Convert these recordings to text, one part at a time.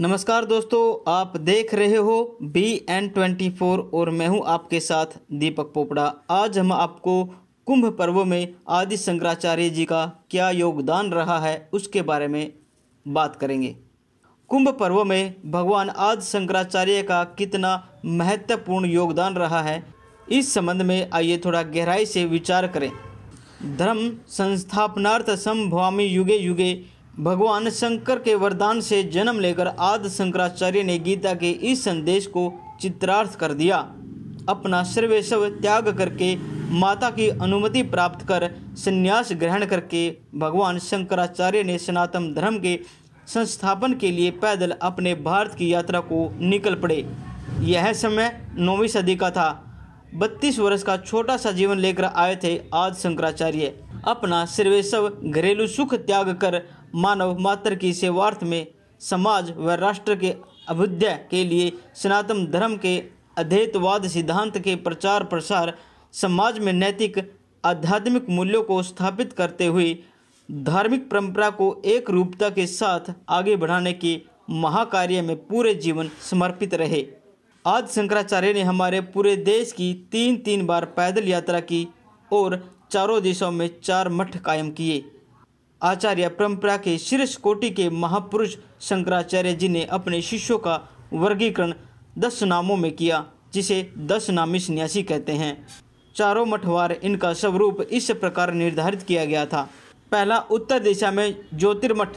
नमस्कार दोस्तों आप देख रहे हो बी एन ट्वेंटी फोर और मैं हूं आपके साथ दीपक पोपड़ा आज हम आपको कुंभ पर्व में आदि शंकराचार्य जी का क्या योगदान रहा है उसके बारे में बात करेंगे कुंभ पर्व में भगवान आदि शंकराचार्य का कितना महत्वपूर्ण योगदान रहा है इस संबंध में आइए थोड़ा गहराई से विचार करें धर्म संस्थापनार्थ संभवामी युगे युगे भगवान शंकर के वरदान से जन्म लेकर आदि शंकराचार्य ने गीता के इस संदेश को चित्रार्थ कर दिया अपना सर्वेश्व त्याग करके माता की अनुमति प्राप्त कर संन्यास ग्रहण करके भगवान शंकराचार्य ने सनातन धर्म के संस्थापन के लिए पैदल अपने भारत की यात्रा को निकल पड़े यह समय नौवीं सदी का था बत्तीस वर्ष का छोटा सा जीवन लेकर आए थे आज शंकराचार्य अपना सर्वेश्व घरेलू सुख त्याग कर मानव मात्र की सेवार्थ में समाज व राष्ट्र के अभ्युदय के लिए सनातन धर्म के अद्वैतवाद सिद्धांत के प्रचार प्रसार समाज में नैतिक आध्यात्मिक मूल्यों को स्थापित करते हुए धार्मिक परंपरा को एक रूपता के साथ आगे बढ़ाने के महाकार्य में पूरे जीवन समर्पित रहे आज शंकराचार्य ने हमारे पूरे देश की तीन तीन बार पैदल यात्रा की और चारों देशों में चार मठ कायम किए आचार्य परंपरा के शीर्ष कोटि के महापुरुष शंकराचार्य जी ने अपने शिष्यों का वर्गीकरण दस नामों में किया जिसे दस नामी सन्यासी कहते हैं चारों मठवार इनका स्वरूप इस प्रकार निर्धारित किया गया था पहला उत्तर दिशा में ज्योतिर्मठ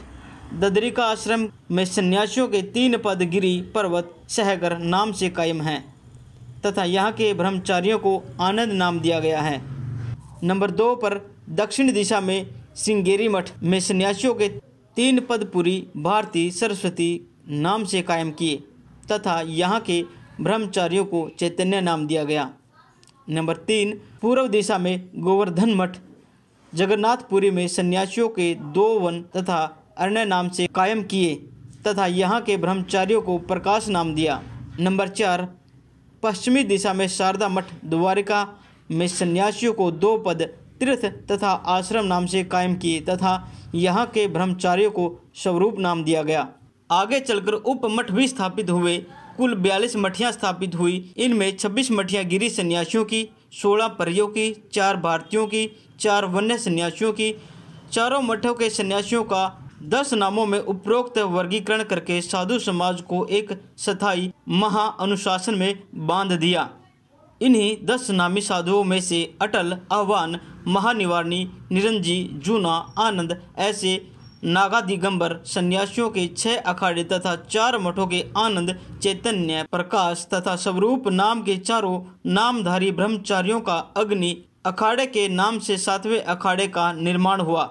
ददरी का आश्रम में सन्यासियों के तीन पद गिरी पर्वत सहगर नाम से कायम हैं तथा यहाँ के ब्रह्मचारियों को आनंद नाम दिया गया है नंबर दो पर दक्षिण दिशा में सिंगेरी मठ में सन्यासियों के तीन पदपुरी भारती सरस्वती नाम से कायम किए तथा यहाँ के ब्रह्मचारियों को चैतन्य नाम दिया गया नंबर तीन पूर्व दिशा में गोवर्धन मठ जगन्नाथपुरी में सन्यासियों के दो वन तथा अरण्य नाम से कायम किए तथा यहाँ के ब्रह्मचारियों को प्रकाश नाम दिया नंबर चार पश्चिमी दिशा में शारदा मठ द्वारिका में सन्यासियों को दो पद तीर्थ तथा आश्रम नाम से कायम किए तथा यहाँ के ब्रह्मचारियों को स्वरूप नाम दिया गया आगे चलकर उपमठ भी स्थापित हुए कुल बयालीस मठियाँ स्थापित हुई इनमें छब्बीस मठियाँ गिरी सन्यासियों की सोलह परियों की चार भारतीयों की चार वन्य सन्यासियों की चारों मठों के सन्यासियों का दस नामों में उपरोक्त वर्गीकरण करके साधु समाज को एक स्थायी महा अनुशासन में बांध दिया इन्हीं दस नामी साधुओं में से अटल आह्वान महानिवारणी निरंजी जूना आनंद ऐसे नागा दिगंबर सन्यासियों के छह अखाड़े तथा चार मठों के आनंद चैतन्य प्रकाश तथा स्वरूप नाम के चारों नामधारी ब्रह्मचारियों का अग्नि अखाड़े के नाम से सातवें अखाड़े का निर्माण हुआ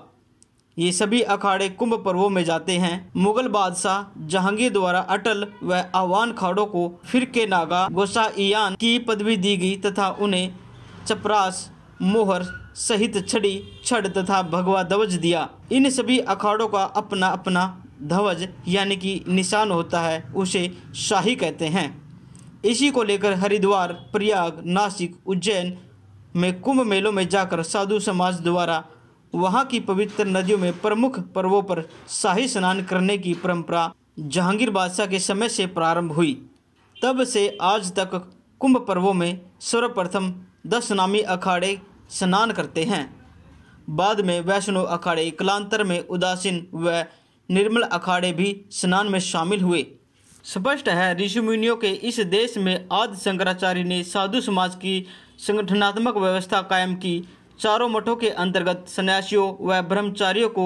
ये सभी अखाड़े कुंभ पर्वों में जाते हैं मुगल बादशाह जहांगीर द्वारा अटल व आह्वान खाड़ों को फिर के नागा गोसाइयान की पदवी दी गई तथा उन्हें चपरास मोहर सहित छड़ी छड़ तथा भगवा ध्वज दिया इन सभी अखाड़ों का अपना अपना ध्वज यानी कि निशान होता है उसे शाही कहते हैं इसी को लेकर हरिद्वार प्रयाग नासिक उज्जैन में कुंभ मेलों में जाकर साधु समाज द्वारा वहाँ की पवित्र नदियों में प्रमुख पर्वों पर शाही स्नान करने की परंपरा जहांगीर बादशाह के समय से प्रारंभ हुई तब से आज तक कुंभ पर्वों में सर्वप्रथम दस नामी अखाड़े स्नान करते हैं बाद में वैष्णव अखाड़े कलांतर में उदासीन व निर्मल अखाड़े भी स्नान में शामिल हुए स्पष्ट है ऋषि मुनियों के इस देश में आदि शंकराचार्य ने साधु समाज की संगठनात्मक व्यवस्था कायम की चारों मठों के अंतर्गत सन्यासियों व ब्रह्मचारियों को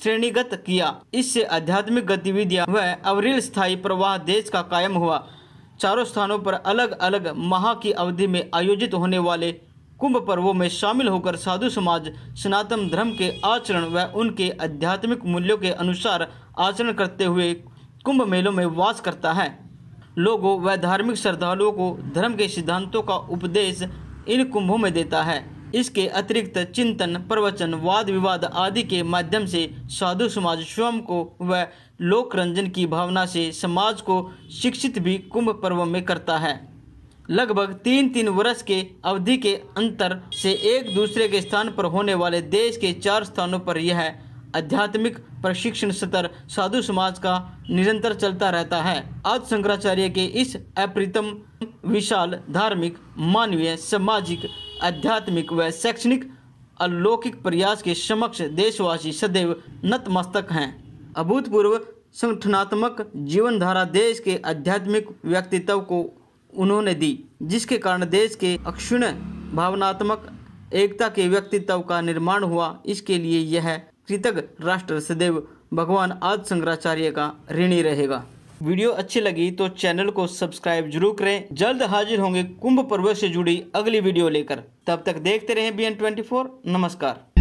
श्रेणीगत किया इससे आध्यात्मिक गतिविधियां व अवरील स्थायी प्रवाह देश का कायम हुआ चारों स्थानों पर अलग अलग माह की अवधि में आयोजित होने वाले कुंभ पर्वों में शामिल होकर साधु समाज सनातन धर्म के आचरण व उनके आध्यात्मिक मूल्यों के अनुसार आचरण करते हुए कुंभ मेलों में वास करता है लोगों व धार्मिक श्रद्धालुओं को धर्म के सिद्धांतों का उपदेश इन कुंभों में देता है इसके अतिरिक्त चिंतन प्रवचन वाद विवाद आदि के माध्यम से साधु समाज स्वयं को व लोक रंजन की भावना से समाज को शिक्षित भी कुंभ पर्व में करता है लगभग तीन तीन वर्ष के अवधि के अंतर से एक दूसरे के स्थान पर होने वाले देश के चार स्थानों पर यह आध्यात्मिक प्रशिक्षण सत्र साधु समाज का निरंतर चलता रहता है आज शंकराचार्य के इस अप्रीतम विशाल धार्मिक मानवीय सामाजिक आध्यात्मिक व शैक्षणिक अलौकिक प्रयास के समक्ष देशवासी सदैव नतमस्तक हैं अभूतपूर्व संगठनात्मक जीवन धारा देश के आध्यात्मिक व्यक्तित्व को उन्होंने दी जिसके कारण देश के अक्षुण भावनात्मक एकता के व्यक्तित्व का निर्माण हुआ इसके लिए यह कृतज्ञ राष्ट्र सदैव भगवान आदि शंकराचार्य का ऋणी रहेगा वीडियो अच्छी लगी तो चैनल को सब्सक्राइब जरूर करें जल्द हाजिर होंगे कुंभ पर्व से जुड़ी अगली वीडियो लेकर तब तक देखते रहें बी एन नमस्कार